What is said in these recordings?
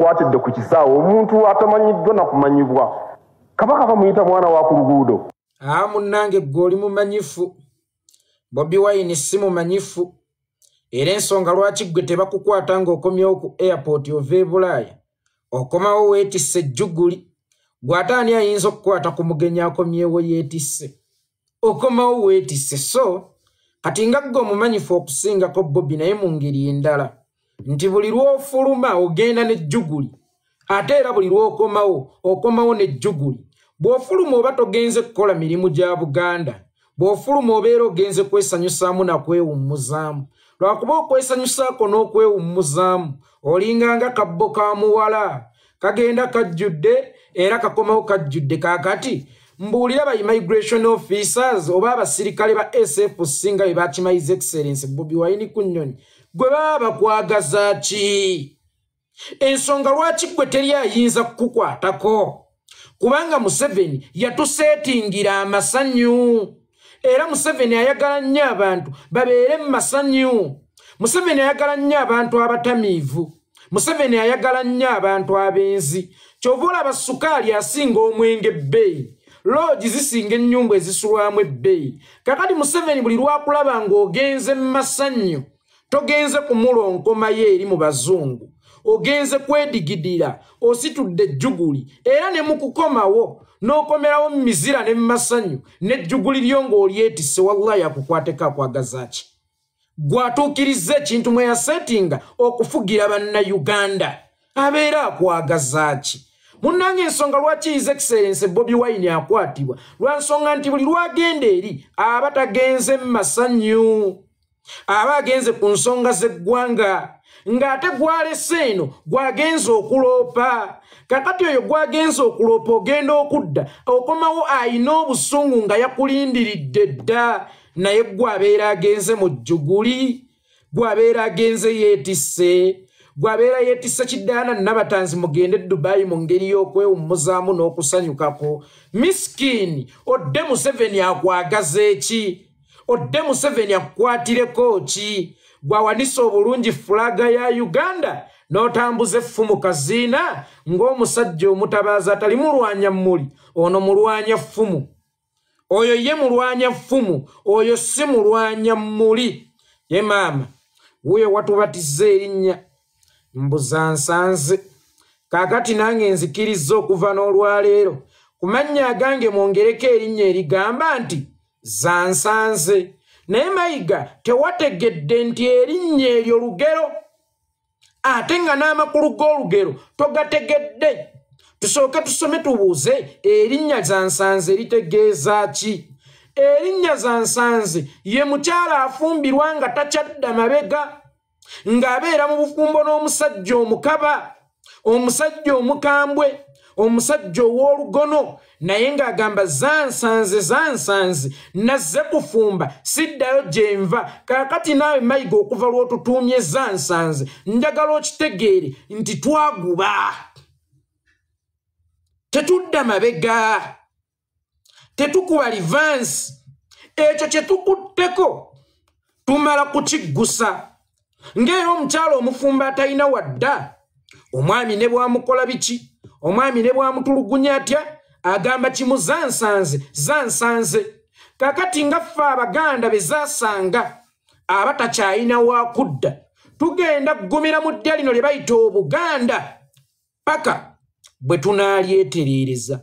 okwatidde ku kisaawe omuntu atamanyiddwa nakumanyibwa kabaka kamuyita mwana wa ku luguudo aa munnange ggwe oli mumanyifu bobi wayini si mumanyifu era ensonga lwaki ggwe tebakukwata ng'okomyewo ku airpoot ova e bulaaya okomawo weetisse ejjuguli gwe ate ani ayinza okukwata ku mugenyi akomyewo yeetisse okomawo weetisse so kati nga ggwe omumanyifu okusingako bobi naye mu ngeri endala nti buli lwofuluma ogenda nejjuguli ate era buli lwokomawo okomawo nejjuguli bwofuluma oba togenze kukola mirimu gya buganda bwofuluma obeera ogenze kwesanyusaamu nakwewummuzaamu lwakuba okwesanyusaako n'okwewummuzaamu olinga nga kabbo ka muwala kagenda kajjudde era kakomawo kajjudde kaakati mbuulira ba immigration officers oba abasirikale ba sfc nga bwe bakimayiza excellence bobi wayini ku nnyonyi gwe baba kwagaza ki ensonga lwaki gwe teri ayinza kukukwatako kubanga museveni yatuseetingira amasanyu era museveni ayagala nnyo abantu babeere mu masanyu museveni ayagala nnyo abantu abatamiivu museveni ayagala nnyo abantu abenzi kyova olaba sukaali asinga omwenge ebbeeyi loogi zisinga ennyumba ezisulwamu ebbeeyi kakati museveni buli lwakulaba ng'ogenze mu masanyu togenze kumulonkoma ye eri mu bazungu ogenze kwedigidira ositudde ejjuguli era ne mukukomawo n'okomerawo mu mizira ne mumasanyu n'ejjuguli lyo ng'olyetise wallah yakukwateko akwagaza ki gw'atuukiriza ekintu mwe yasetinga okufugira bannayuganda abeera akwagaza ki munnanga ensonga lwakiyiza ekiseerense bobi wayini akwatibwa lwa nsonga nti buli lwagenda eri aba tagenze mu masanyu aba agenze ku nsonga z'eggwanga ng'ate gwalese eno gwagenze okuloopa kakati oyo gwagenze okuloopa ogenda okudda okomawo ayina obusungu nga yakulindiridde dda naye gwabeera agenze mu jjuguli gwabeera agenze yeetisse gwabeera yeetisse kiddaana nabatanzi mugende edubayi mu ngeri y'okwewummuzaamu n'okusanyukako miskiini odde museveni akwagaze eki odde museveni akwatireko ki gwawanise obulungi fulaga ya uganda n'otambuza effumu kaziina ng'omusajja omutabaazi atali mulwanya mmuli ono mulwanya ffumu oyo ye mulwanya ffumu oyo si mulwanya mmuli ye maama wuyo watubatiza erinnya mbuza nsanze kaakati nange nzikiriza okuva n'olwaleero kumannya agange mwongereko erinnya erigamba nti zansanze naye mayiga tewategedde nti erinnya eryolugero ate nga n'amakulu g'olugero togategedde tusooke tusome tubuuze erinnya zansanze litegeeza ki erinnya zansanze ye mukyala afumbirwa nga takyadda mabega ng'abeera mu bufumbo n'omusajja omukaba omusajja omukambwe omusajja ow'olugono naye ng'agamba zansanze zansanze nazze kufumba siddayo gye nva kaakati naawe mayiga okuva lw'otutuumye zansanze njagala okitegeere nti twaguba tetudda mabega tetukuba livansi ekyo kye tukutteko tumala kukiggusa ng'era omukyala omufumba atalina wadda omwami ne bwamukola biki omwami ne bwamutulugunya atya agamba kimu zansanze zansanze kakati ngaffe abaganda be zasanga abatakyayina wakudda tugenda kugumira mu ddya lino lye bayita obuganda paka bwe tunalyetereereza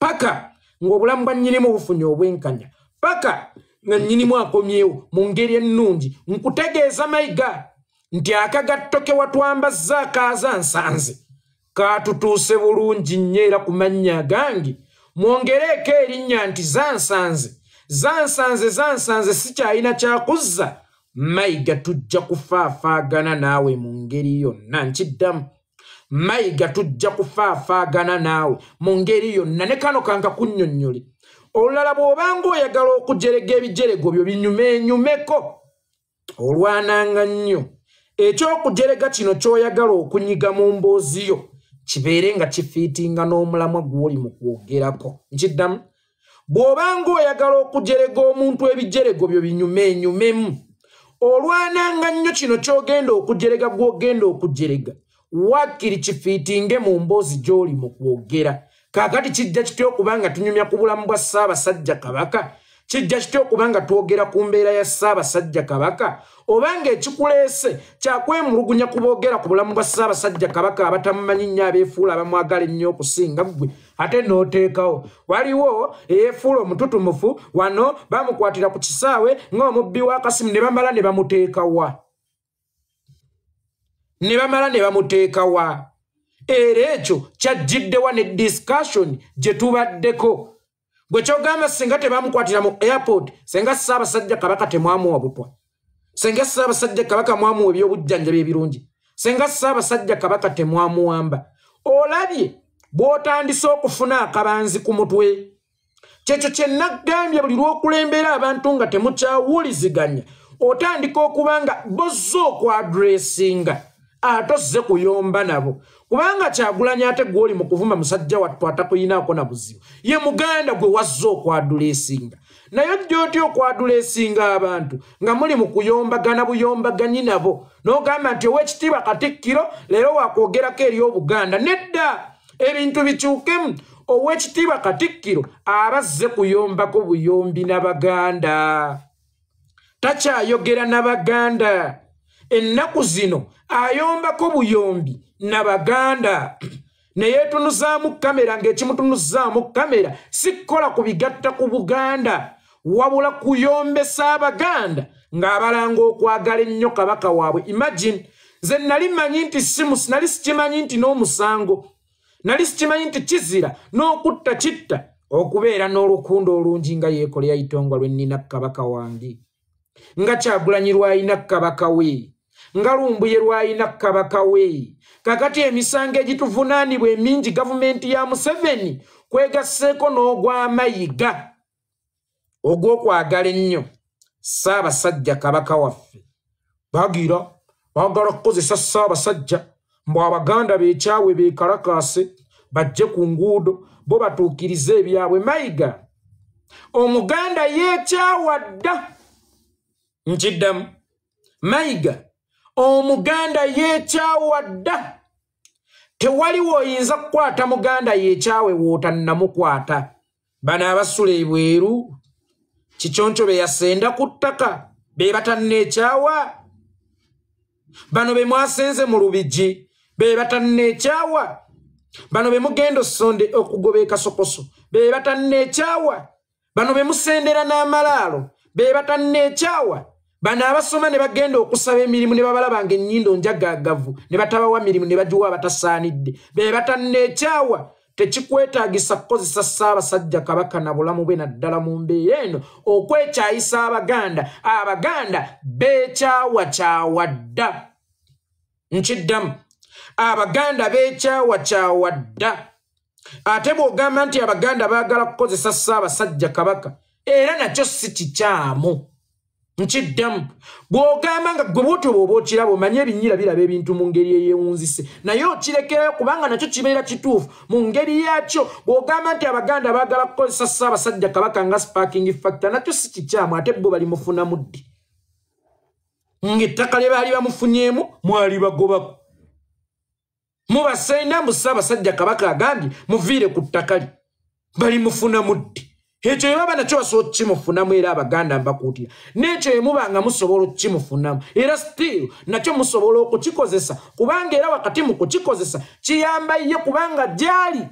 paka ng'obulamu bwa nnyinimu bufunye obwenkanya paka nga nnyinimu akomyewo mu ngeri ennungi nkutegeeza mayiga nti akagattokewatwambazza akaaza nsanze kaatutuuse bulungi nnyo era ku mannya agange mwongereeko erinnya nti zansanze zansanze zansanze sikyalina kyakuzza mayiga tujja kufaafaagana naawe mu ngeri yonna nkiddamu mayiga tujja kufaafaagana naawe mu ngeri yonna ne kano kanga kunnyonnyole olulala bw'obanga oyagala okujerega ebijerego byo binyumeenyumeko olwananga nnyo ekyokujerega kino ky'oyagala okunyiga mu mboozi yo kibeere nga kifiitinga n'omulamwa gw'oli mu kwogerako nkiddamu bw'obanga oyagala okujerega omuntu ebijerego byo binyume enyumemu olwananga nnyo kino ky'ogenda okujerega gw'ogenda okujerega wakkiri kifiitinge mu mboozi gy'oli mu kwogera kaakati kijja kitya okuba nga tunyumya ku bulamu bwa ssaabasajja kabaka kijja kitya okuba nga twogera ku mbeera ya ssaabasajja kabaka oba ngaekikuleese kyakwemulugunya kuboogera ku bulamu bwa ssaabasajja kabaka abatamumanyi nnyo abeefuula abamwagala ennyo okusinga ggwe ate n'oteekawo waliwo eyeefuula omututumufu wano bamukwatira ku kisaawe ng'omubbi w'akasimu ne bamala ne bamuteekawa ne bamala ne bamuteekawa era ekyo kyajjiddewa ne disikasyoni gye tubaddeko bwekyogamba senga tebamukwatira mu airport senga saabasajja kabaka temwamuwa butwa senga saabasajja kabaka mwamuwa ebyobujjanjaba ebirungi senga saabasajja kabaka temwamuwamba olabye bw'otandise okufuna akabanzi ku mutwe kyekyo kyenaggambye buli lw'okulembera abantu nga temukyawuliziganya otandika okuba nga bozza okwadressinga ate ozze kuyomba nabo kubanga kyagulanya ate gweoli mukuvuma musajja wattu atakuyinaako na buzibu ye muganda gwe wazza okwadula esinga naye jyotya okwadula esinga abantu nga muli mu kuyombagana buyombaganyi nabo n'ogamba nti owekitiibwa katikkiro leero wakwogerako eri obuganda nedda ebintu bikyukemu owekitiibwa katikkiro aba zze kuyombako buyombi n'abaganda takyayogera n'abaganda ennaku zino ayombako buyombi nabaganda neyeetunuzaamu kamera ng'ekimutunuzaamu kamera sikkola ku bigatta ku buganda wabula kuyombesa abaganda ng'abalanga okwagala ennyo kabaka waabwe imagine nze nali mmanyi nti simus nali sikimanyi nti n'omusango nali sikimanyi nti kizira n'okutta kitta okubeera n'olukundo olungi nga yeekole yayitongwa lwennina kabaka wange nga kyagulanyirwa ayina kabaka we nga lumbuye lwayina kabaka we kakati emisango egituvunaanibwa emingi gavumenti ya museveni kwegasseeko n'ogw'amayiga ogw'okwagala ennyo saabasajja kabaka waffe bagira baagala kukozesa saabasajja mbw abaganda beekyawe beekalakaase bajje ku nguudo bo batuukirize ebyabwe mayiga omuganda yeekyawadda nkiddamu mayiga omuganda yekyawadda tewaliwo oyinza kukwata muganda yekyawe wootannamukwata bano abasula ebweru kikyonkyo be yasenda ku ttaka be batanna ekyawa bano be mwasenze mu lubigi be batanna ekyawa bano be mugenda osonde okugoba ekasokoso be batanna ekyawa bano be musendera n'amalaalo be batanna ekyawa bano abasoma ne bagenda okusaba emirimu ne babalaba nga ennyindo njagagavu ne batabawa mirimu ne bagiwa batasaanidde be batanna ekyawa tekikwetaagisa kukozesa ssaabasajja kabaka na bulamu bwe naddala mu mbeera eno okwekyayisa abaganda abaganda beekyawa kyawadda nkiddamu abaganda beekyawa kyawadda ate bw'ogamba nti abaganda baagala kukozesa ssaabasajja kabaka era nakyo si kikyamu nkiddemu bw'ogamba nga gwe bwoto bwoba okiraba omanye ebinyira biraba ebintu mu ngeri eyewunzise naye okirekerayo kubanga nakyo kibeera kituufu mu ngeri yakyo bw'ogamba nti abaganda baagala kukozesa ssaabasajja kabaka nga sparking factor nakyo si kikyamu ate bo bali mufuna muddi ngaettaka lye baali bamufunyeemu mwali bagobako mubasainambu ssaabasajja kabaka agambye muviire ku ttaka li bali mufuna muddi ekyo yebaba nakyo basobola okukimufunamu era abaganda mbakuutira n'ekyo yemubanga musobola okukimufunamu era stiil nakyo musobola okukikozesa kubanga era wakati mu kukikozesa kiyamba ye kubanga gyali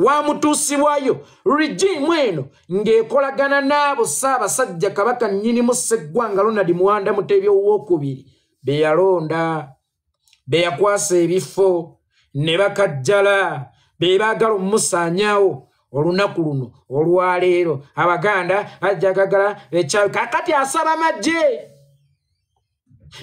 wamutuusibwayo rigimu eno ng'ekolagana n'abo saabasajja kabaka nnyinimu sseggwanga ronald muwanda mutebyo owookubiri be yalonda be yakwasa ebifo ne bakajjala be baagala omumusaanyaawo olunaku luno olwaleero abaganda bajjagagala ekyakakati asaba majje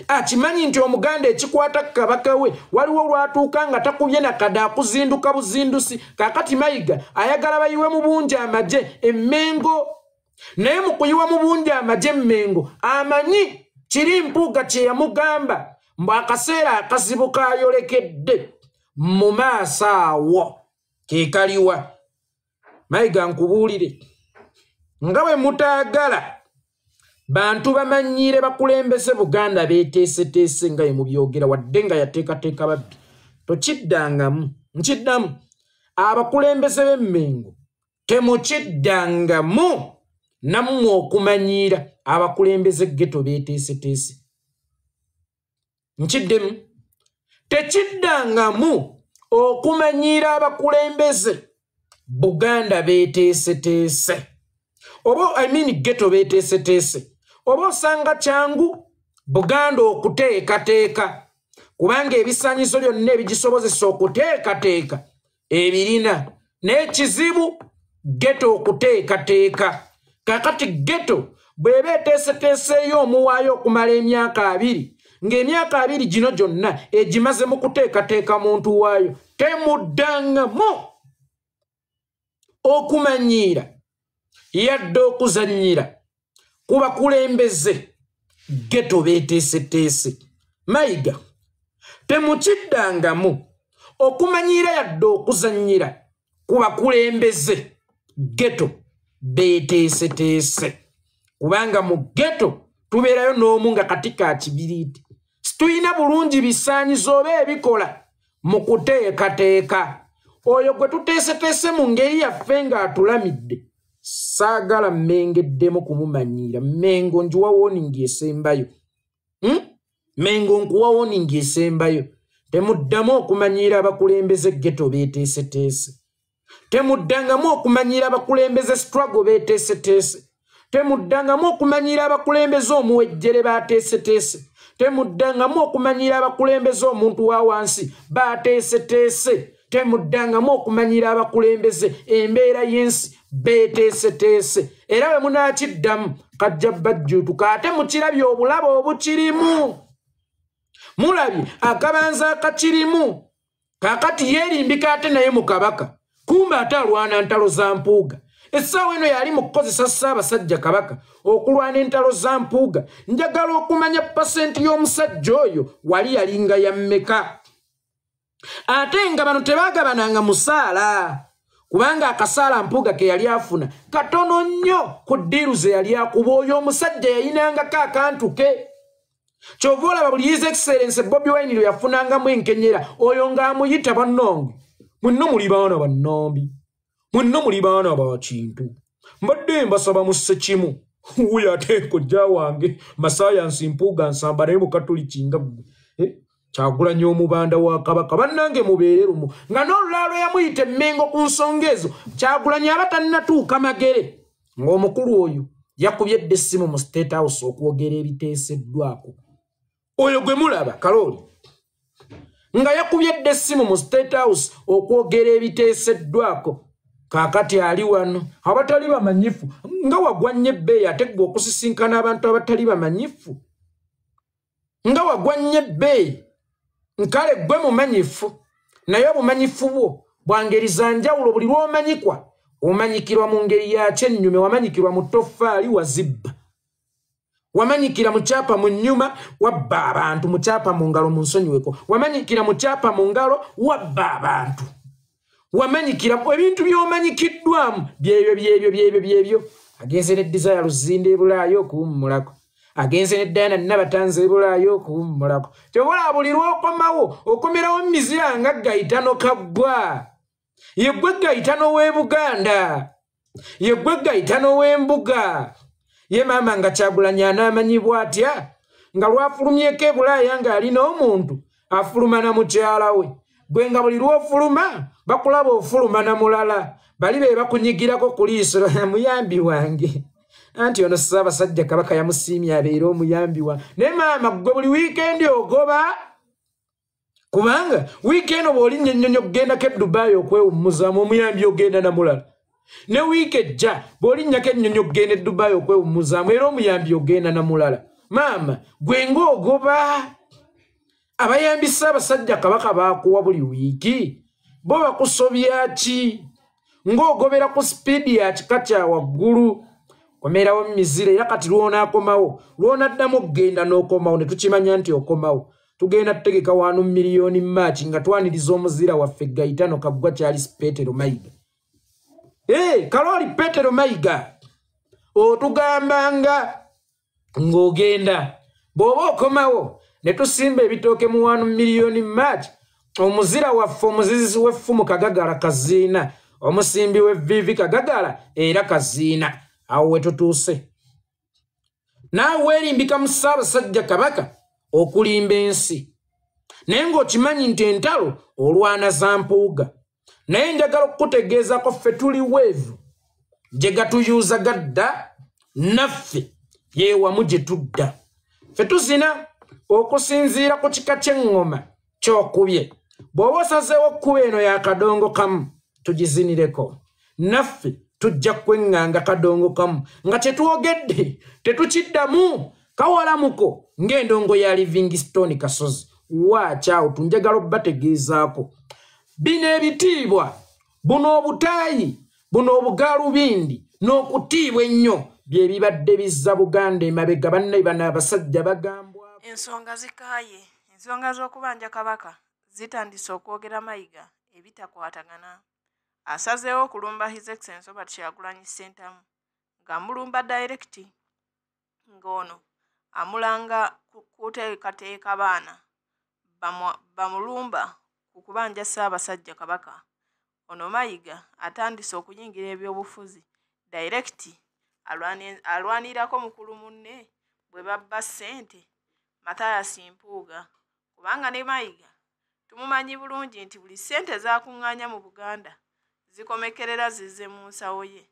akimanyi nti omuganda ekikwata kukabaka we waliwo lwatuuka nga takubye nakada akuzinduka buzindusi kakati mayiga ayagala bayiwe mu bungi amagye emmengo naye mu kuyiwa mu bungi amagye emmengo amanyi kiri mpuuga kye yamugamba mbw akaseera akazibu kayolekedde mu maaso awo kekaliwa mayiga nkubuulire nga bwe mutaagala bantu bamanyire bakulembese buganda beteeseteese nga yemubyogera wadde nga yateekateeka babbi tokiddangamu nkiddamu abakulembeze b'emmengo temukiddangamu nammwe okumanyiira abakulembeze geto beeteeseteese nkiddemu tekiddangamu okumanyiira abakulembeze buganda beeteeseteese oba i mean geto beeteeseteese oba osanga kyangu buganda okuteekateeka kubanga ebisanyizo byonna ebigisobozesa okuteekateeka ebirina n'ekizibu geto okuteekateeka kakati geto bweba eteeseteeseeyo omuwaayo okumala emyaka abiri ng'emyaka abiri gino gyonna egimaze mu kuteekateeka muntu waayo temuddangamu okumanyiira yadde okuzanyira ku bakulembeze geto beeteeseteese mayiga temukiddangamu okumanyiira yadde okuzanyira ku bakulembeze geto beeteeseteese kubanga mu geto tubeerayo n'omu nga kati ka kibiriiti situlina bulungi bisaanyizo oba ebikola mu kuteekateeka oyo gwe tuteeseteese mu ngeri yaffe ng'atulamidde saagala mmengeddemu kumumanyiira mmengo njiwa woningi esembayo hmm? mmengo nkuwa woningi esembayo temuddamu okumanyiira abakulembeze geto beeteeseteese temuddangamu okumanyiira abakulembeze sitrago beeteeseteese temuddangamu okumanyiira abakulembeze omuwejjere baateeseteese temuddangamu okumanyiira abakulembeze omuntu wa wansi baateeseteese temuddangamu okumanyira abakulembeze embeera y'ensi beeteeseteese era bwe munaakiddamu kajja bajjutuka ate mukirabye obulabe obukirimu mulabye akabanza akakirimu kaakati yeerimbika ate naye mu kabaka kumbe ate alwana ntalo za mpuuga essaawa eno yali mu kukozesa ssaabasajja kabaka okulwana entalo za mpuuga njagala okumanya pasenti y'omusajja oyo wali yalinga yammeka ate nga bano tebaagabananga musaala kubanga akasaala mpuga ke yali afuna katono nnyo ku ddiiru ze yali akuba oyo omusajja yayinangako akantu ke kyova olaba buli yiza excellence ebobi wainiro yafunangamu enkenyera oyo ng'amuyita bannonge mwinno muli baana bannombi mwinno muli baana bakintu mbadde mbasaba musse kimu wuyo ate kojja wange masayansi mpuuga nsambalemu katuli kingaggwe eh? kyagulanya omubanda wa kabaka bannange mubeere lumu nga n'olulaalo yamuyita emmengo ku nsonga ezo kyagulanya abatalinatuuka magere ng'omukulu oyo yakubye dde essimu mu state house okwogera ebiteeseddwako oyo gwe mulaba kaloli nga yakubye dde essimu mu state house okwogera ebiteeseddwako kaakati ali wano abatali bamanyifu nga wagwanye ebbeeyi ate gwe okusisinkana abantu abatali bamanyifu nga wagwanye ebbeeyi nkale gwe mumanyifu naye obumanyifu bwo bwangeriza njawulo buli lwomanyikwa omanyikirwa mu ngeri yakyennyume wamanyikirwa mu tofaali wa zibba wamanyikira mukyapa mu nyuma wabba abantu mukyapa mu ngalo mu nsonyiweko wamanyikira mukyapa mu ngalo wabba abantu wamanyikira ebintu byomanyikiddwamu byebyo byebyo byebyo byebyo agenze ne desire luzinda ebulaayo okuwummulako agenze neddaana nabatanze bulaayo okuwummulako kyobulaa buli lwokomawo okomerawo mumizira nga gayitano kaggwa yegwe gayitano w'ebuganda yegwe gayitano w'embuga ye maama nga kyagulanya anaamanyibwa atya nga lwafulumyeko ebulaaya ng'alina omuntu afuluma na mukyala we gwe nga buli lwofuluma bakulaba ofuluma na mulala bali be bakunyigirako kuliisoa muyambi wange anti ono ssaabasajja kabaka yamusiimya abeere omuyambiwa naye maama gwe buli wiikendi ogoba kubanga wiikendi oba olinnya ennyonyi okugendako edubaayi okwewummuzaamu omuyambi ogenda namulala ne wiiki ejja bwolinnyako ennyonyi okugenda edubaayi okwewummuzaamu era omuyambi ogenda namulala maama gwenga ogoba abayambisa abasajja kabaka baakuwa buli wiiki bo bakusobya ki ng'ogobera ku sipiidi ya kika kya waggulu komerawo mumizire era kati lwonaakomawo lwonaddamu okugenda n'okomawo ne tukimanya nti okomawo tugenda tutegeka wano mumiriyoni maaki nga twaniriza omuzira waffe gaitano kaggwa kyalis petero mayiga ee eh, kalooli petero mayiga otugambanga ng'ogenda bw'oba okomawo ne tusimba ebitooke mu wano mumiriyoni maaki omuzira waffe omuzizizi w'effumu kagagala kaziina omusimbi w'evviivi kagagala era kaziina awo wetutuuse naawe weerimbika mu ssaabasajja kabaka okulimba ensi naye ng'okimanyi nti entalo olwana za mpuuga naye njagala okukutegeezako ffe tuli weevu gye gatuyuuza gadda naffe yeewamu gye tudda ffe tuzina okusinziira ku kika ky'eŋŋoma ky'okubye bw'oba osazeewo okkuba eno yakadongo kamu tugizinireko naffe tujja kwenganga kadongokamu nga tetwogedde tetukiddamu kawalamuko ngaendongo ya livingstone kasozi wakyawo tunjagala obategeezaako bino ebitiibwa buno obutaayi buno obugaalubindi n'okutiibwa ennyo byebibadde bizza buganda emabega bannayi bano abasajja bagambwako ensonga zikaaye ensonga z'okubanja kabaka zitandise okwogera mayiga ebitakwatagana asazeewo okulumba hisexenso batyagulanyi ssentamu ngaamulumba dairekiti ng'ono amulanga kuteekateeka baana bamulumba ku kubanja ssaabasajja kabaka ono mayiga atandise okuyingira ebyobufuzi dairekiti alwanirako mukulu munne bwe babba ssente mataayasi mpuuga kubanga ne mayiga tumumanyi bulungi nti buli ssente zaakuŋŋaanya mu buganda zikomekerera zize mu nsawo ye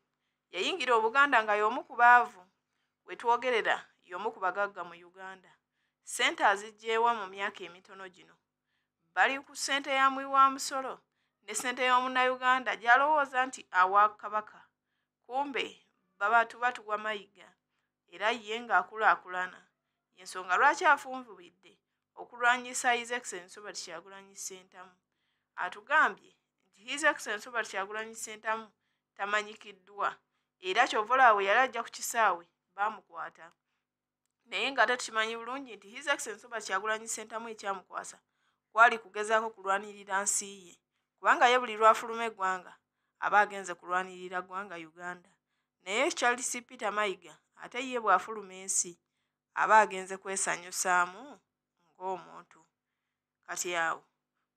yayingira obuganda nga y'omu ku baavu we twogerera y'omu ku bagagga mu uganda ssente azijjaewa mu myaka emitono gino bali ku ssente yamwi wa musolo ne ssente y'omunnauganda gy'alowooza nti awa kabaka kumbe babatubatugwa mayiga era ye ng'akulaakulana ensonga lwaki afunvubidde okulwanyisa isaacs ensobatikyagulanyisa entamu atugambye jackson robert kyagulanyi sentamu tamanyikiddwa era kyovolawe yali ajja ku kisaawe baamukwata naye nga ate tukimanyi bulungi nti his accident robert kyagulanyi sentamu ekyamukwasa kwali kugezaako kulwanirira nsi ye kubanga ye buli lwafuluma eggwanga aba agenze kulwanirira ggwanga uganda naye charles peter mayiga ate ye bw'afuluma ensi aba agenze kwesanyusaamu ng'omuntu kati awo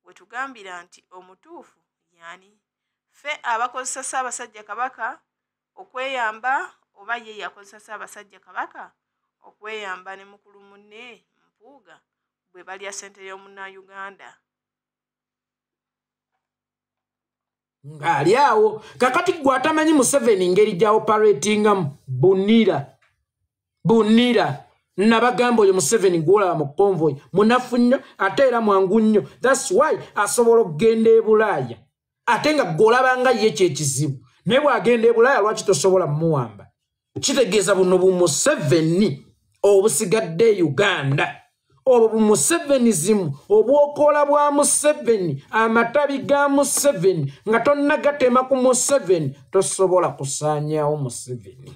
we tugambira nti omutuufu y'ani fe abakozesa saabasajja kabaka okweyamba oba ye yakozesa saabasajja kabaka okweyamba ne mukulu munne mpuuga bwe balya ssente y'omunauganda ng'ali awo kakati ggwe atamanyi museveni ngeri gya operatinga bunira bunira nabagamba oyo museveni gwolaba mu konvoy munafu nnyo ate era mwangu nnyo thats why asobola okugenda e bulaaya ate nga golabanga ye kyekizibu naye bwagenda ebulaya lwaki tosobola mumuwamba kitegeeza buno bumuseveni obusigadde e uganda obwo bumuseveni zimu obwokola bwa museveni amatabi ga museveni nga tonna gatema ku museveni tosobola kusaanyaawo museveni